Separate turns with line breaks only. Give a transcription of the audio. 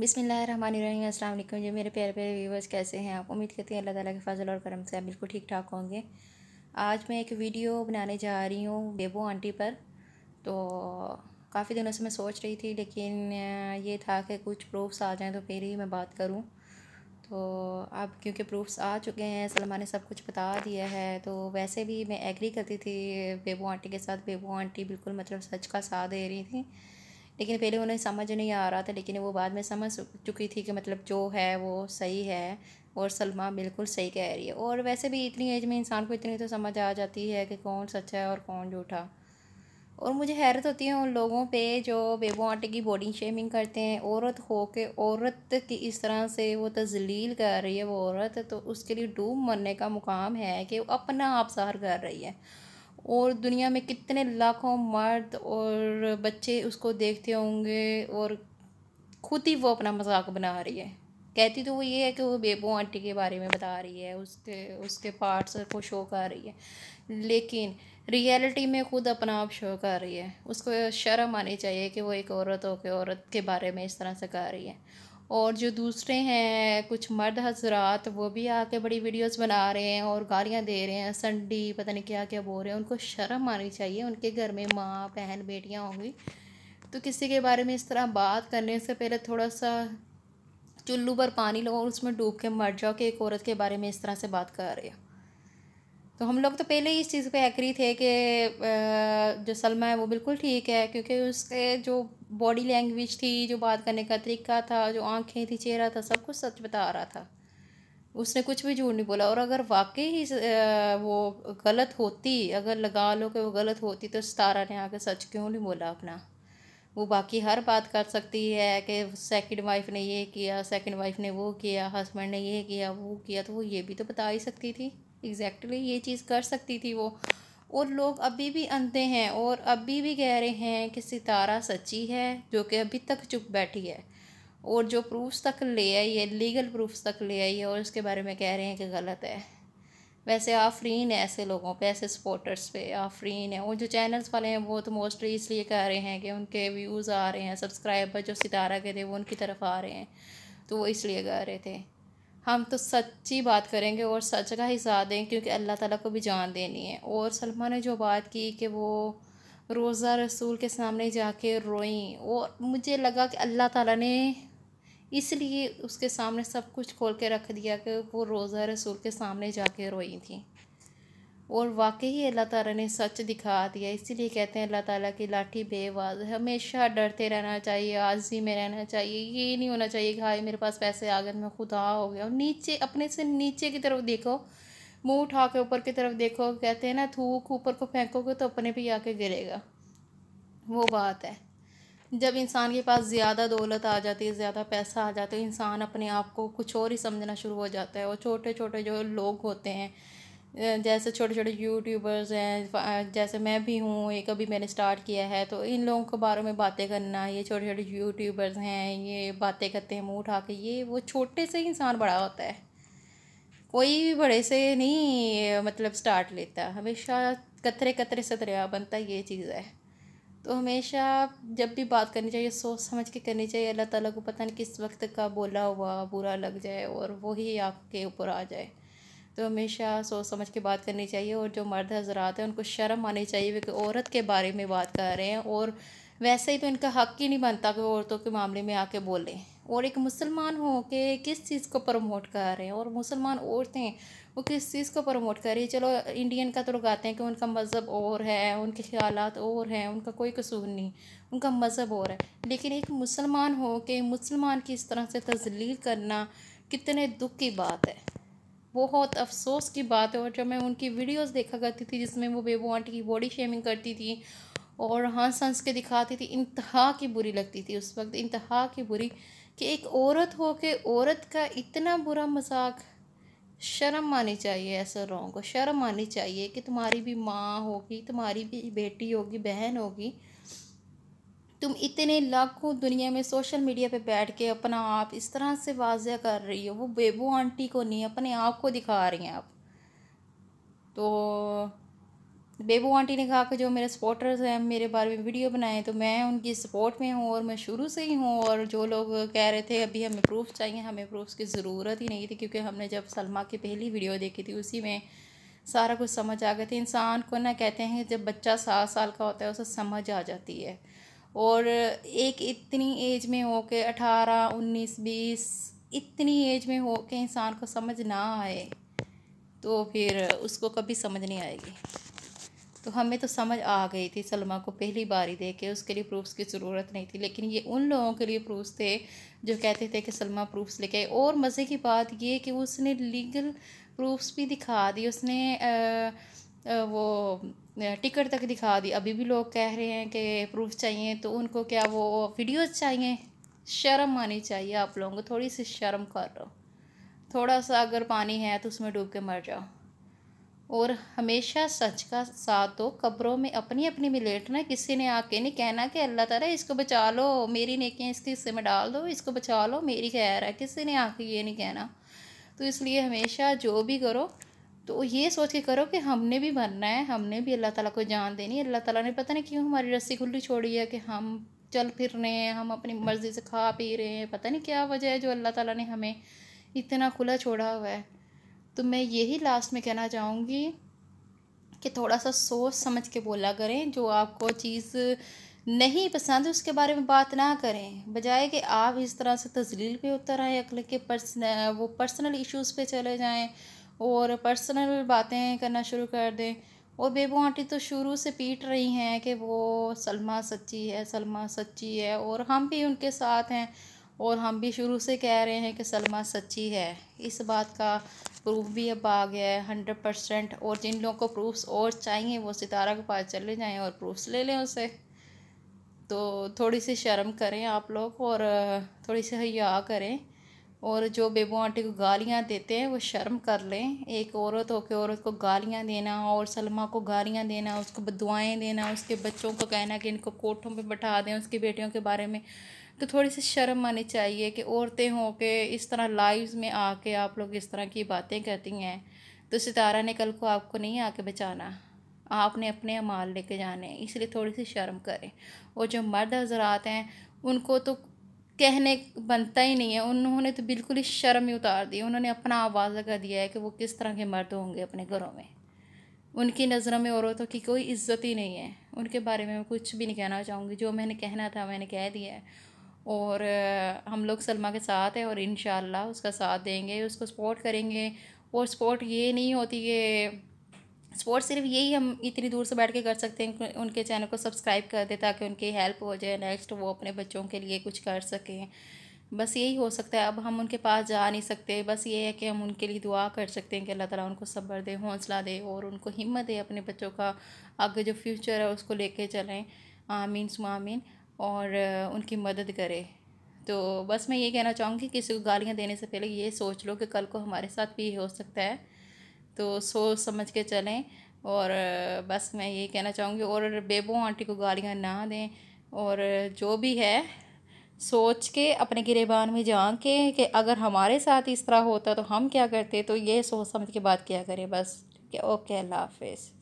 बिसमिल्ल अस्सलाम जी मेरे प्यारे प्यारे व्यूवर्स कैसे हैं आप उम्मीद करती हैं अल्लाह ताला के फजल और करम से आप बिल्कुल ठीक ठाक होंगे आज मैं एक वीडियो बनाने जा रही हूँ बेबो आंटी पर तो काफ़ी दिनों से मैं सोच रही थी लेकिन ये था कि कुछ प्रूफ्स आ जाएँ तो फिर ही मैं बात करूँ तो अब क्योंकि प्रूफ्स आ चुके हैं सलमान ने सब कुछ बता दिया है तो वैसे भी मैं एग्री करती थी बेबो आंटी के साथ बेबो आंटी बिल्कुल मतलब सच का साथ दे रही थी लेकिन पहले उन्हें समझ नहीं आ रहा था लेकिन वो बाद में समझ चुकी थी कि मतलब जो है वो सही है और सलमा बिल्कुल सही कह रही है और वैसे भी इतनी एज में इंसान को इतनी तो समझ आ जाती है कि कौन सच्चा है और कौन झूठा और मुझे हैरत होती है उन लोगों पे जो बेबो आटे की बॉडी शेमिंग करते हैं औरत हो के औरत की इस तरह से वो तजलील कर रही है वो औरत तो उसके लिए डूब मरने का मुकाम है कि वो अपना आप सहार कर रही है और दुनिया में कितने लाखों मर्द और बच्चे उसको देखते होंगे और खुद ही वो अपना मजाक बना रही है कहती तो वो ये है कि वो बेबो आंटी के बारे में बता रही है उसके उसके पार्ट्स को शो कर रही है लेकिन रियलिटी में खुद अपना आप शो कर रही है उसको शर्म आनी चाहिए कि वो एक औरत हो के औरत के बारे में इस तरह से कर रही है और जो दूसरे हैं कुछ मर्द हजरात वो भी आके बड़ी वीडियोस बना रहे हैं और गालियाँ दे रहे हैं संडी पता नहीं क्या क्या बोल रहे हैं उनको शर्म आनी चाहिए उनके घर में माँ बहन बेटियाँ होंगी तो किसी के बारे में इस तरह बात करने से पहले थोड़ा सा चुल्लू पर पानी लगाओ और उसमें डूब के मर जाओ कि एक औरत के बारे में इस तरह से बात कर रहे हैं तो हम लोग तो पहले ही इस चीज़ पे एग्री थे कि जो सलमा है वो बिल्कुल ठीक है क्योंकि उसके जो बॉडी लैंग्वेज थी जो बात करने का तरीका था जो आंखें थी चेहरा था सब कुछ सच बता रहा था उसने कुछ भी झूठ नहीं बोला और अगर वाकई ही वो गलत होती अगर लगा लो कि वो गलत होती तो सतारा ने आकर सच क्यों नहीं बोला अपना वो बाकी हर बात कर सकती है कि सेकंड वाइफ ने ये किया सेकंड वाइफ ने वो किया हस्बैंड ने ये किया वो किया तो वो ये भी तो बता ही सकती थी एग्जैक्टली ये चीज़ कर सकती थी वो और लोग अभी भी अंधे हैं और अभी भी कह रहे हैं कि सितारा सच्ची है जो कि अभी तक चुप बैठी है और जो प्रूफ्स तक ले आई है लीगल प्रूफ्स तक ले आई है और उसके बारे में कह रहे हैं कि गलत है वैसे आफरीन है ऐसे लोगों पे ऐसे सपोर्टर्स पे आफरीन है और जो चैनल्स वाले हैं वो तो मोस्टली इसलिए कह रहे हैं कि उनके व्यूज़ आ रहे हैं सब्सक्राइबर जो सितारा के थे वो उनकी तरफ आ रहे हैं तो वो इसलिए कह रहे थे हम तो सच्ची बात करेंगे और सच का ही साथ दें क्योंकि अल्लाह ताला को भी जान देनी है और सलमा ने जो बात की कि वो रोज़ा रसूल के सामने जाके रोई और मुझे लगा कि अल्लाह ताला ने इसलिए उसके सामने सब कुछ खोल के रख दिया कि वो रोज़ा रसूल के सामने जाके रोई थी और वाकई ही अल्लाह ताला ने सच दिखा दिया इसीलिए कहते हैं अल्लाह ताला की लाठी बेवाज है हमेशा डरते रहना चाहिए आजी में रहना चाहिए ये नहीं होना चाहिए कि हाई मेरे पास पैसे आ गए मैं खुदा हो गया और नीचे अपने से नीचे की तरफ देखो मुंह उठा के ऊपर की तरफ देखो कहते हैं ना थूक ऊपर को फेंकोगे तो अपने भी आके गिरेगा वो बात है जब इंसान के पास ज़्यादा दौलत आ जाती है ज़्यादा पैसा आ जाता है इंसान अपने आप को कुछ और ही समझना शुरू हो जाता है और छोटे छोटे जो लोग होते हैं जैसे छोटे छोटे यूट्यूबर्स हैं जैसे मैं भी हूँ ये कभी मैंने स्टार्ट किया है तो इन लोगों के बारे में बातें करना ये छोटे छोटे यूट्यूबर्स हैं ये बातें करते हैं मुँह उठा के ये वो छोटे से इंसान बड़ा होता है कोई भी बड़े से नहीं मतलब स्टार्ट लेता हमेशा कतरे कतरे से दरिया बनता ये चीज़ है तो हमेशा जब भी बात करनी चाहिए सोच समझ के करनी चाहिए अल्लाह ताला को पता नहीं किस वक्त का बोला हुआ बुरा लग जाए और वही आपके ऊपर आ जाए तो हमेशा सोच समझ के बात करनी चाहिए और जो मर्द हजरात हैं उनको शर्म आनी चाहिए वे औरत के बारे में बात कर रहे हैं और वैसे ही तो इनका हक ही नहीं बनता कि वो औरतों के मामले में आके बोलें और एक मुसलमान हो के किस चीज़ को प्रमोट कर रहे हैं और मुसलमान औरतें वो किस चीज़ को प्रमोट कर रही है चलो इंडियन का तो लगाते हैं कि उनका मज़हब और है उनके ख्याल और हैं उनका कोई कसूर नहीं उनका मज़हब और है लेकिन एक मुसलमान हो के मुसलमान की इस तरह से तजलील करना कितने दुख की बात है बहुत अफसोस की बात है और जब मैं उनकी वीडियोस देखा करती थी जिसमें वो बेबू आंटी की बॉडी शेमिंग करती थी और हंस हंस के दिखाती थी इंतहा की बुरी लगती थी उस वक्त इंतहा की बुरी कि एक औरत हो के औरत का इतना बुरा मजाक शर्म आनी चाहिए ऐसे लोगों को शर्म आनी चाहिए कि तुम्हारी भी माँ होगी तुम्हारी भी बेटी होगी बहन होगी तुम इतने लाखों दुनिया में सोशल मीडिया पे बैठ के अपना आप इस तरह से वाजिया कर रही हो वो बेबू आंटी को नहीं अपने आप को दिखा रही हैं आप तो बेबू आंटी ने कहा कि जो मेरे सपोर्टर्स हैं मेरे बारे में वीडियो बनाएं तो मैं उनकी सपोर्ट में हूँ और मैं शुरू से ही हूँ और जो लोग कह रहे थे अभी हमें प्रूफ चाहिए हमें प्रूफ की ज़रूरत ही नहीं थी क्योंकि हमने जब सलमा की पहली वीडियो देखी थी उसी में सारा कुछ समझ आ गया था इंसान को ना कहते हैं जब बच्चा सात साल का होता है उसे समझ आ जाती है और एक इतनी एज में हो के अठारह उन्नीस बीस इतनी एज में हो के इंसान को समझ ना आए तो फिर उसको कभी समझ नहीं आएगी तो हमें तो समझ आ गई थी सलमा को पहली बार ही दे के उसके लिए प्रूफ्स की ज़रूरत नहीं थी लेकिन ये उन लोगों के लिए प्रूफ्स थे जो कहते थे कि सलमा प्रूफ्स लेके आई और मज़े की बात ये कि उसने लीगल प्रूफ्स भी दिखा दी उसने आ, वो टिकट तक दिखा दी अभी भी लोग कह रहे हैं कि प्रूफ चाहिए तो उनको क्या वो वीडियोज़ चाहिए शर्म आनी चाहिए आप लोगों को थोड़ी सी शर्म कर लो थोड़ा सा अगर पानी है तो उसमें डूब के मर जाओ और हमेशा सच का साथ दो कब्रों में अपनी अपनी में लेटना किसी ने आके नहीं कहना कि अल्लाह ताला इसको बचा लो मेरी नेकियाँ इसके हिस्से में डाल दो इसको बचा लो मेरी खैर है किसी ने आके ये नहीं कहना तो इसलिए हमेशा जो भी करो तो ये सोच के करो कि हमने भी मरना है हमने भी अल्लाह ताला को जान देनी है अल्लाह ताला ने पता नहीं क्यों हमारी रस्सी खुली छोड़ी है कि हम चल फिर रहे हैं हम अपनी मर्ज़ी से खा पी रहे हैं पता नहीं क्या वजह है जो अल्लाह ताला ने हमें इतना खुला छोड़ा हुआ है तो मैं यही लास्ट में कहना चाहूँगी कि थोड़ा सा सोच समझ के बोला करें जो आपको चीज़ नहीं पसंद उसके बारे में बात ना करें बजाय कि आप इस तरह से तजलील पे उतर आए अकल के पर्सन वो पर्सनल इश्यूज़ पे चले जाएं और पर्सनल बातें करना शुरू कर दें और बेबो आंटी तो शुरू से पीट रही हैं कि वो सलमा सच्ची है सलमा सच्ची है और हम भी उनके साथ हैं और हम भी शुरू से कह रहे हैं कि सलमा सच्ची है इस बात का प्रूफ भी अब आ गया है हंड्रेड परसेंट और जिन लोगों को प्रूफ्स और चाहिए वो सितारा के पास चले जाएं और प्रूफ्स ले लें उसे तो थोड़ी सी शर्म करें आप लोग और थोड़ी सी हया करें और जो बेबू आंटी को गालियाँ देते हैं वो शर्म कर लें एक औरत होकर औरत को गालियाँ देना और सलमा को गालियाँ देना उसको दुआएँ देना उसके बच्चों को कहना कि इनको कोठों पे बैठा दें उसकी बेटियों के बारे में तो थोड़ी सी शर्म आनी चाहिए कि औरतें हों के इस तरह लाइव्स में आके आप लोग इस तरह की बातें करती हैं तो सितारा ने कल को आपको नहीं आके बचाना आपने अपने अमाल लेके जाने हैं इसलिए थोड़ी सी शर्म करें और जो मर्द हजरात हैं उनको तो कहने बनता ही नहीं है उन्होंने तो बिल्कुल ही शर्म ही उतार दी उन्होंने अपना आवाज़ कर दिया है कि वो किस तरह के मर्द होंगे अपने घरों में उनकी नज़रों में औरतों की कोई इज्जत ही नहीं है उनके बारे में मैं कुछ भी नहीं कहना चाहूँगी जो मैंने कहना था मैंने कह दिया है और हम लोग सलमा के साथ हैं और इन उसका साथ देंगे उसको सपोर्ट करेंगे और सपोर्ट ये नहीं होती कि सपोर्ट सिर्फ यही हम इतनी दूर से बैठ के कर सकते हैं उनके चैनल को सब्सक्राइब कर दे ताकि उनकी हेल्प हो जाए नेक्स्ट वो अपने बच्चों के लिए कुछ कर सकें बस यही हो सकता है अब हम उनके पास जा नहीं सकते बस ये है कि हम उनके लिए दुआ कर सकते हैं कि अल्लाह ताला उनको सब्र दे हौसला दे और उनको हिम्मत दे अपने बच्चों का आगे जो फ्यूचर है उसको लेके चलें आमीन सुमीन और उनकी मदद करे तो बस मैं ये कहना चाहूँगी कि किसी को गालियाँ देने से पहले ये सोच लो कि कल को हमारे साथ भी हो सकता है तो सोच समझ के चलें और बस मैं यही कहना चाहूँगी और बेबो आंटी को गालियाँ ना दें और जो भी है सोच के अपने गिरेबान में जा के कि अगर हमारे साथ इस तरह होता तो हम क्या करते तो ये सोच समझ के बात किया करें बस ठीक है ओके अल्लाह हाफिज़